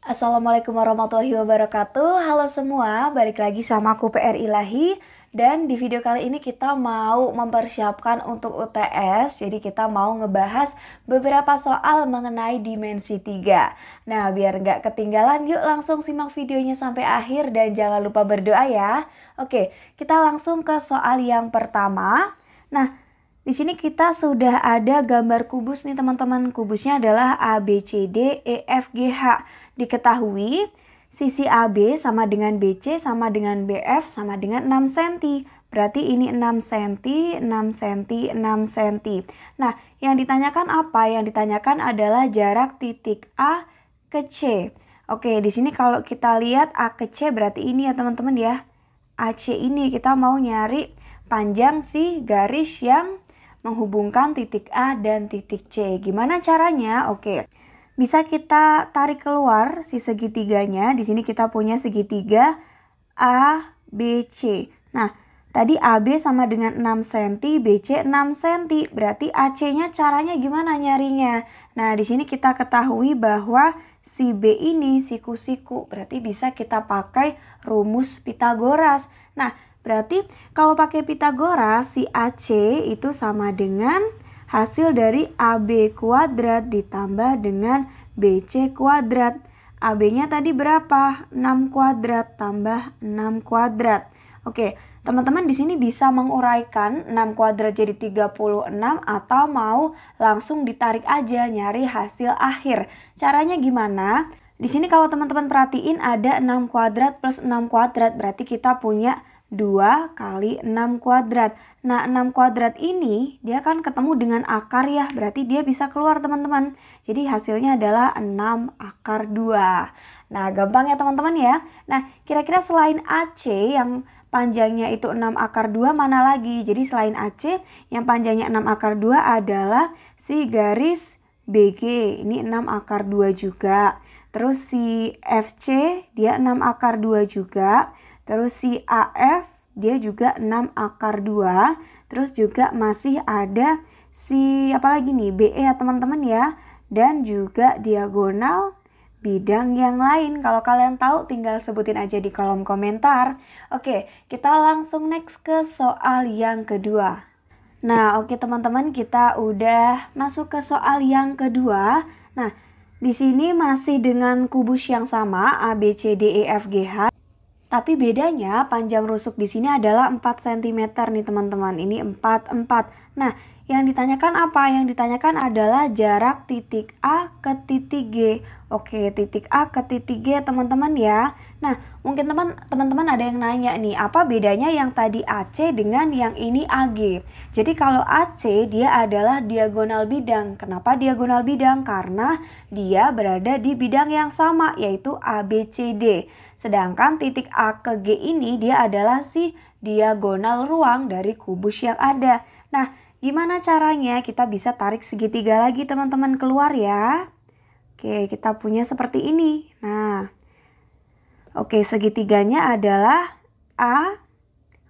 Assalamualaikum warahmatullahi wabarakatuh. Halo semua, balik lagi sama aku PR Ilahi dan di video kali ini kita mau mempersiapkan untuk UTS. Jadi kita mau ngebahas beberapa soal mengenai dimensi 3. Nah, biar nggak ketinggalan yuk langsung simak videonya sampai akhir dan jangan lupa berdoa ya. Oke, kita langsung ke soal yang pertama. Nah, di sini kita sudah ada gambar kubus nih teman-teman. Kubusnya adalah A, B, C, D, E, F, G, H. Diketahui sisi AB sama dengan BC sama dengan BF sama dengan 6 cm. Berarti ini 6 cm, 6 cm, 6 cm. Nah, yang ditanyakan apa? Yang ditanyakan adalah jarak titik A ke C. Oke, di sini kalau kita lihat A ke C berarti ini ya teman-teman ya. AC ini kita mau nyari panjang si garis yang menghubungkan titik A dan titik C. Gimana caranya? Oke. Bisa kita tarik keluar si segitiganya. Di sini kita punya segitiga ABC. Nah, tadi AB sama dengan 6 cm, BC 6 cm. Berarti AC-nya caranya gimana nyarinya? Nah, di sini kita ketahui bahwa si B ini siku-siku. Berarti bisa kita pakai rumus Pitagoras. Nah, Berarti kalau pakai Pitagoras si AC itu sama dengan hasil dari AB kuadrat ditambah dengan BC kuadrat. AB-nya tadi berapa? 6 kuadrat tambah 6 kuadrat. Oke, teman-teman di sini bisa menguraikan 6 kuadrat jadi 36 atau mau langsung ditarik aja nyari hasil akhir. Caranya gimana? Di sini kalau teman-teman perhatiin ada 6 kuadrat plus 6 kuadrat berarti kita punya 2 kali 6 kuadrat. Nah, 6 kuadrat ini dia akan ketemu dengan akar ya, berarti dia bisa keluar teman-teman. Jadi hasilnya adalah 6 akar 2. Nah, gampang ya teman-teman ya. Nah, kira-kira selain AC yang panjangnya itu 6 akar 2 mana lagi? Jadi selain AC yang panjangnya 6 akar 2 adalah si garis BG. Ini 6 akar 2 juga. Terus si FC dia 6 akar 2 juga. Terus si AF dia juga 6 akar 2. Terus juga masih ada si apa lagi nih BE ya teman-teman ya. Dan juga diagonal bidang yang lain. Kalau kalian tahu tinggal sebutin aja di kolom komentar. Oke, kita langsung next ke soal yang kedua. Nah, oke teman-teman, kita udah masuk ke soal yang kedua. Nah, di sini masih dengan kubus yang sama A B C D E F G H tapi bedanya panjang rusuk di sini adalah 4 cm nih teman-teman. Ini 4, 4. Nah, yang ditanyakan apa? Yang ditanyakan adalah jarak titik A ke titik G. Oke, titik A ke titik G teman-teman ya. Nah, mungkin teman teman ada yang nanya nih, apa bedanya yang tadi AC dengan yang ini AG? Jadi kalau AC dia adalah diagonal bidang. Kenapa diagonal bidang? Karena dia berada di bidang yang sama yaitu ABCD. Sedangkan titik A ke G ini dia adalah si diagonal ruang dari kubus yang ada. Nah, Gimana caranya kita bisa tarik segitiga lagi teman-teman keluar ya? Oke, kita punya seperti ini. Nah, oke segitiganya adalah A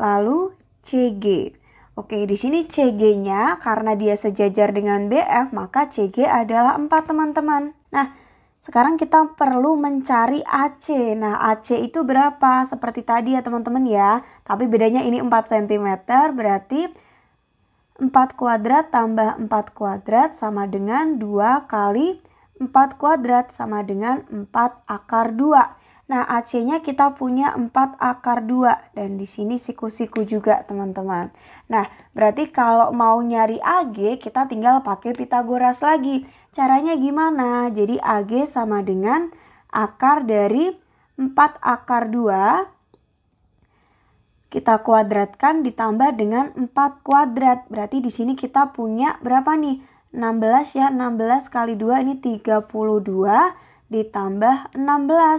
lalu CG. Oke, di sini CG-nya karena dia sejajar dengan BF, maka CG adalah 4 teman-teman. Nah, sekarang kita perlu mencari AC. Nah, AC itu berapa? Seperti tadi ya teman-teman ya. Tapi bedanya ini 4 cm, berarti 4 kuadrat tambah 4 kuadrat sama dengan 2 kali 4 kuadrat sama dengan 4 akar 2. Nah, AC-nya kita punya 4 akar 2 dan di sini siku-siku juga, teman-teman. Nah, berarti kalau mau nyari AG, kita tinggal pakai Pitagoras lagi. Caranya gimana? Jadi AG sama dengan akar dari 4 akar 2 kita kuadratkan ditambah dengan 4 kuadrat. Berarti di sini kita punya berapa nih? 16 ya, 16 kali 2 ini 32 ditambah 16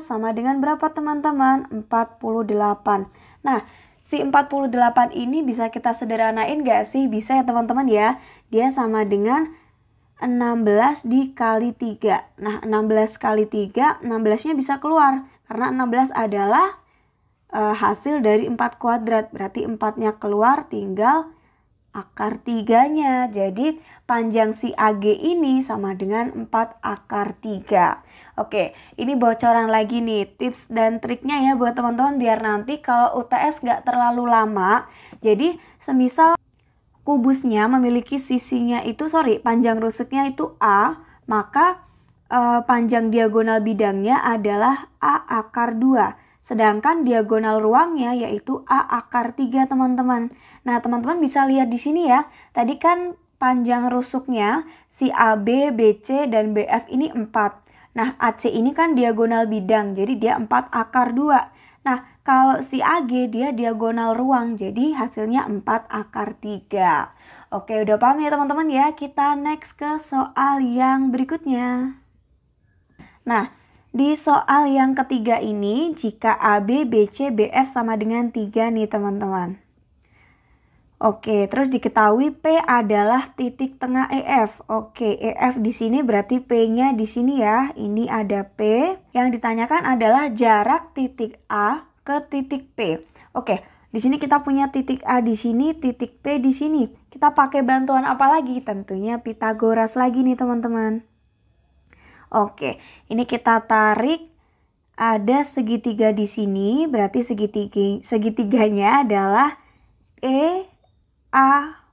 sama dengan berapa teman-teman? 48. Nah, si 48 ini bisa kita sederhanain gak sih? Bisa ya teman-teman ya. Dia sama dengan 16 dikali 3. Nah, 16 kali 3, 16-nya bisa keluar. Karena 16 adalah e, hasil dari 4 kuadrat. Berarti 4-nya keluar tinggal akar tiganya. Jadi panjang si AG ini sama dengan 4 akar 3. Oke, ini bocoran lagi nih tips dan triknya ya buat teman-teman biar nanti kalau UTS nggak terlalu lama. Jadi semisal kubusnya memiliki sisinya itu, sorry, panjang rusuknya itu A, maka e, panjang diagonal bidangnya adalah A akar 2. Sedangkan diagonal ruangnya yaitu A akar 3 teman-teman. Nah teman-teman bisa lihat di sini ya. Tadi kan panjang rusuknya si AB, BC, dan BF ini 4. Nah AC ini kan diagonal bidang jadi dia 4 akar 2. Nah kalau si AG dia diagonal ruang jadi hasilnya 4 akar 3. Oke udah paham ya teman-teman ya kita next ke soal yang berikutnya. Nah di soal yang ketiga ini, jika AB, BC, BF sama dengan 3 nih teman-teman. Oke, terus diketahui P adalah titik tengah EF. Oke, EF di sini berarti P-nya di sini ya. Ini ada P. Yang ditanyakan adalah jarak titik A ke titik P. Oke, di sini kita punya titik A di sini, titik P di sini. Kita pakai bantuan apa lagi? Tentunya Pitagoras lagi nih teman-teman. Oke, ini kita tarik ada segitiga di sini, berarti segitiga segitiganya adalah E A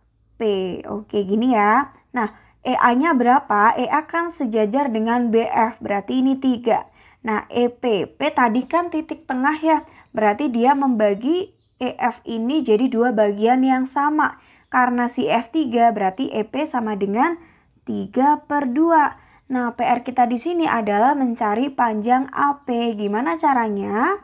P. Oke, gini ya. Nah, EA-nya berapa? EA kan sejajar dengan BF, berarti ini 3. Nah, EP, P tadi kan titik tengah ya, berarti dia membagi EF ini jadi dua bagian yang sama. Karena si F3 berarti EP sama dengan 3 per 2. Nah, PR kita di sini adalah mencari panjang AP. Gimana caranya?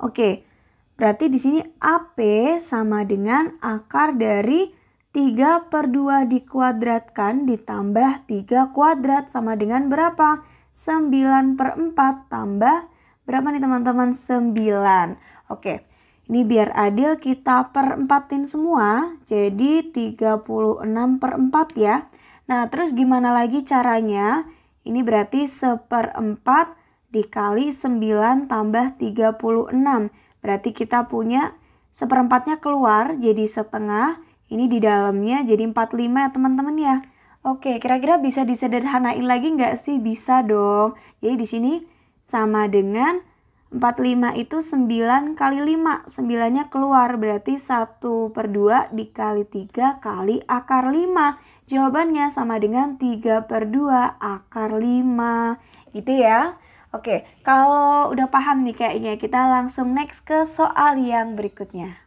Oke, berarti di sini AP sama dengan akar dari 3 per 2 dikuadratkan ditambah 3 kuadrat sama dengan berapa? 9 per 4 tambah berapa nih teman-teman? 9. Oke, ini biar adil kita perempatin semua. Jadi 36 per 4 ya. Nah, terus gimana lagi caranya? Ini berarti seperempat dikali 9 tambah 36. Berarti kita punya seperempatnya keluar jadi setengah. Ini di dalamnya jadi 45 ya teman-teman ya. Oke, kira-kira bisa disederhanain lagi nggak sih? Bisa dong. Jadi di sini sama dengan 45 itu 9 kali 5. 9-nya keluar berarti 1 per 2 dikali 3 kali akar 5. Jawabannya sama dengan 3 per 2 akar 5 gitu ya. Oke, kalau udah paham nih kayaknya kita langsung next ke soal yang berikutnya.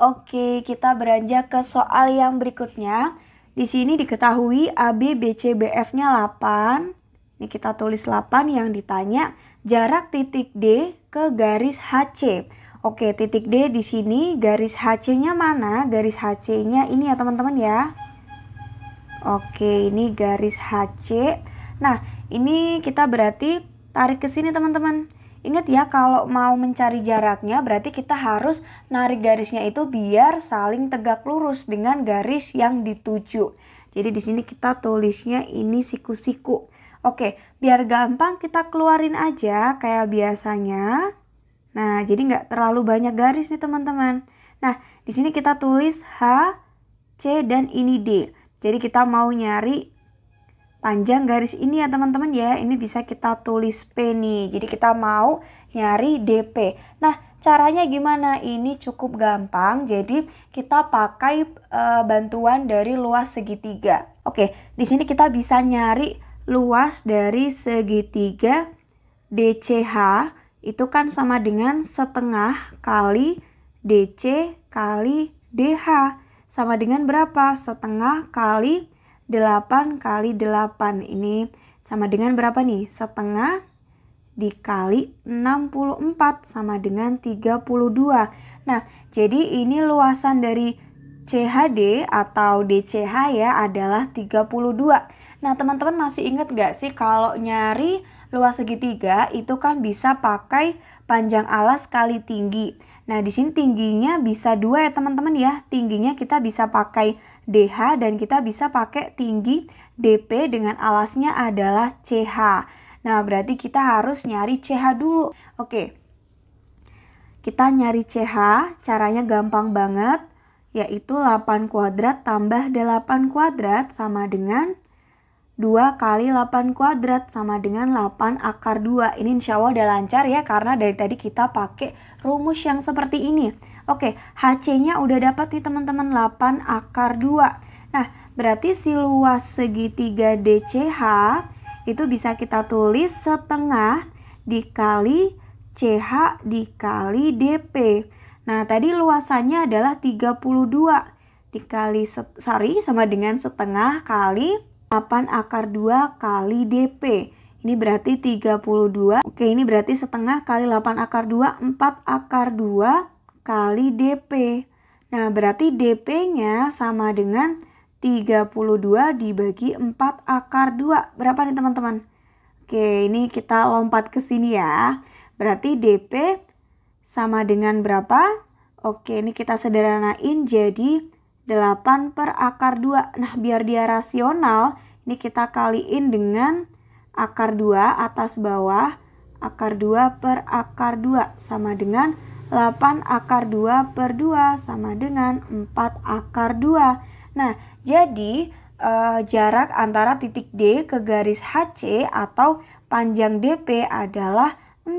Oke, kita beranjak ke soal yang berikutnya. Di sini diketahui AB, BC, BF-nya 8. Ini kita tulis 8 yang ditanya jarak titik D ke garis HC. Oke, titik D di sini garis HC-nya mana? Garis HC-nya ini ya teman-teman ya. Oke, ini garis HC. Nah, ini kita berarti tarik ke sini teman-teman. Ingat ya, kalau mau mencari jaraknya berarti kita harus narik garisnya itu biar saling tegak lurus dengan garis yang dituju. Jadi di sini kita tulisnya ini siku-siku. Oke, biar gampang kita keluarin aja kayak biasanya. Nah, jadi nggak terlalu banyak garis nih teman-teman. Nah, di sini kita tulis H, C, dan ini D. Jadi kita mau nyari panjang garis ini ya teman-teman ya. Ini bisa kita tulis P nih. Jadi kita mau nyari DP. Nah, caranya gimana? Ini cukup gampang. Jadi kita pakai e, bantuan dari luas segitiga. Oke, di sini kita bisa nyari luas dari segitiga DCH itu kan sama dengan setengah kali DC kali DH sama dengan berapa? Setengah kali 8 kali 8. Ini sama dengan berapa nih? Setengah dikali 64 sama dengan 32. Nah, jadi ini luasan dari CHD atau DCH ya adalah 32. Nah, teman-teman masih ingat gak sih kalau nyari luas segitiga itu kan bisa pakai panjang alas kali tinggi. Nah, di sini tingginya bisa dua ya teman-teman ya. Tingginya kita bisa pakai DH dan kita bisa pakai tinggi DP dengan alasnya adalah CH. Nah, berarti kita harus nyari CH dulu. Oke. Kita nyari CH, caranya gampang banget, yaitu 8 kuadrat tambah 8 kuadrat sama dengan 2 kali 8 kuadrat sama dengan 8 akar 2. Ini insya Allah udah lancar ya karena dari tadi kita pakai rumus yang seperti ini. Oke, HC-nya udah dapat nih teman-teman 8 akar 2. Nah, berarti si luas segitiga DCH itu bisa kita tulis setengah dikali CH dikali DP. Nah, tadi luasannya adalah 32 dikali sari sama dengan setengah kali 8 akar 2 kali DP. Ini berarti 32. Oke, ini berarti setengah kali 8 akar 2, 4 akar 2 kali DP. Nah, berarti DP-nya sama dengan 32 dibagi 4 akar 2. Berapa nih teman-teman? Oke, ini kita lompat ke sini ya. Berarti DP sama dengan berapa? Oke, ini kita sederhanain jadi 8 per akar 2. Nah, biar dia rasional, ini kita kaliin dengan akar 2 atas bawah. Akar 2 per akar 2 sama dengan 8 akar 2 per 2 sama dengan 4 akar 2. Nah, jadi eh, jarak antara titik D ke garis HC atau panjang DP adalah 4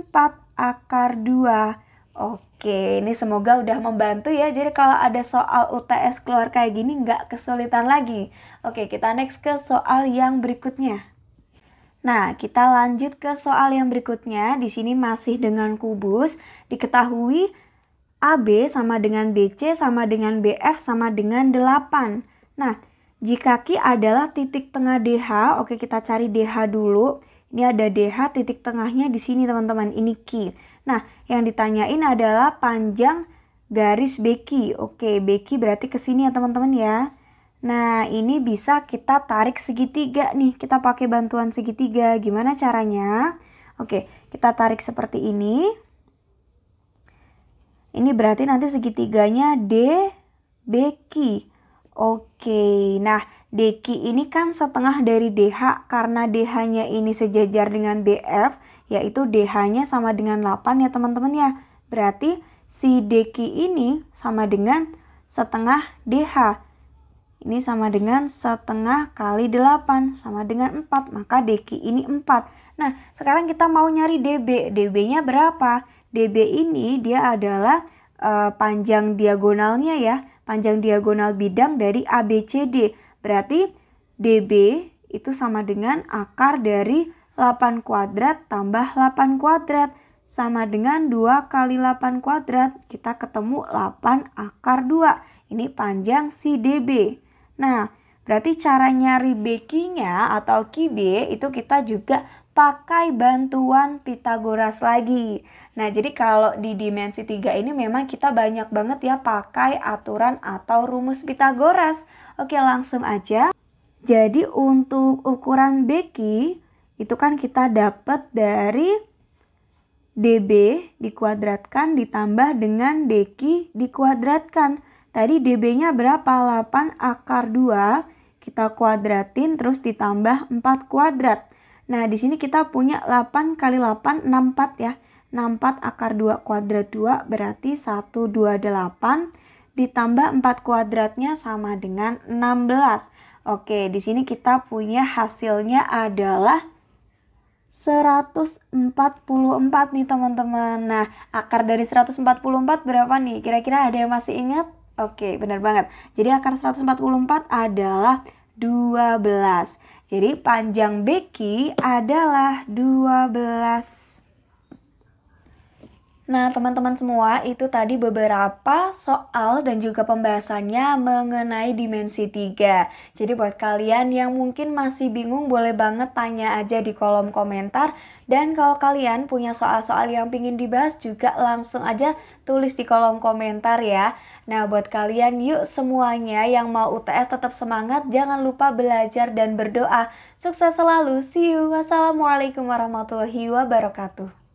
akar 2. Oke. Oke, ini semoga udah membantu ya. Jadi kalau ada soal UTS keluar kayak gini nggak kesulitan lagi. Oke, kita next ke soal yang berikutnya. Nah, kita lanjut ke soal yang berikutnya. Di sini masih dengan kubus. Diketahui AB sama dengan BC sama dengan BF sama dengan 8. Nah, jika Q adalah titik tengah DH, oke kita cari DH dulu. Ini ada DH titik tengahnya di sini teman-teman, ini Q. Nah, yang ditanyain adalah panjang garis beki. Oke, beki berarti ke sini ya teman-teman ya. Nah, ini bisa kita tarik segitiga nih. Kita pakai bantuan segitiga. Gimana caranya? Oke, kita tarik seperti ini. Ini berarti nanti segitiganya D, Beki. Oke, nah Deki ini kan setengah dari DH karena DH-nya ini sejajar dengan BF yaitu DH-nya sama dengan 8 ya teman-teman ya. Berarti si Deki ini sama dengan setengah DH. Ini sama dengan setengah kali 8 sama dengan 4, maka Deki ini 4. Nah, sekarang kita mau nyari DB. DB-nya berapa? DB ini dia adalah uh, panjang diagonalnya ya, panjang diagonal bidang dari ABCD. Berarti DB itu sama dengan akar dari 8 kuadrat tambah 8 kuadrat sama dengan 2 kali 8 kuadrat. Kita ketemu 8 akar 2. Ini panjang si DB. Nah, berarti cara nyari BQ-nya atau QB itu kita juga pakai bantuan Pitagoras lagi. Nah, jadi kalau di dimensi 3 ini memang kita banyak banget ya pakai aturan atau rumus Pitagoras. Oke, langsung aja. Jadi untuk ukuran BQ, itu kan kita dapat dari DB dikuadratkan ditambah dengan DQ dikuadratkan. Tadi DB-nya berapa? 8 akar 2 kita kuadratin terus ditambah 4 kuadrat. Nah, di sini kita punya 8 kali 8 64 ya. 64 akar 2 kuadrat 2 berarti 128 ditambah 4 kuadratnya sama dengan 16. Oke, di sini kita punya hasilnya adalah 144 nih teman-teman. Nah, akar dari 144 berapa nih? Kira-kira ada yang masih ingat? Oke, benar banget. Jadi akar 144 adalah 12. Jadi panjang beki adalah 12 Nah, teman-teman semua, itu tadi beberapa soal dan juga pembahasannya mengenai dimensi 3. Jadi buat kalian yang mungkin masih bingung boleh banget tanya aja di kolom komentar dan kalau kalian punya soal-soal yang pingin dibahas juga langsung aja tulis di kolom komentar ya. Nah, buat kalian yuk semuanya yang mau UTS tetap semangat, jangan lupa belajar dan berdoa. Sukses selalu. See you. Wassalamualaikum warahmatullahi wabarakatuh.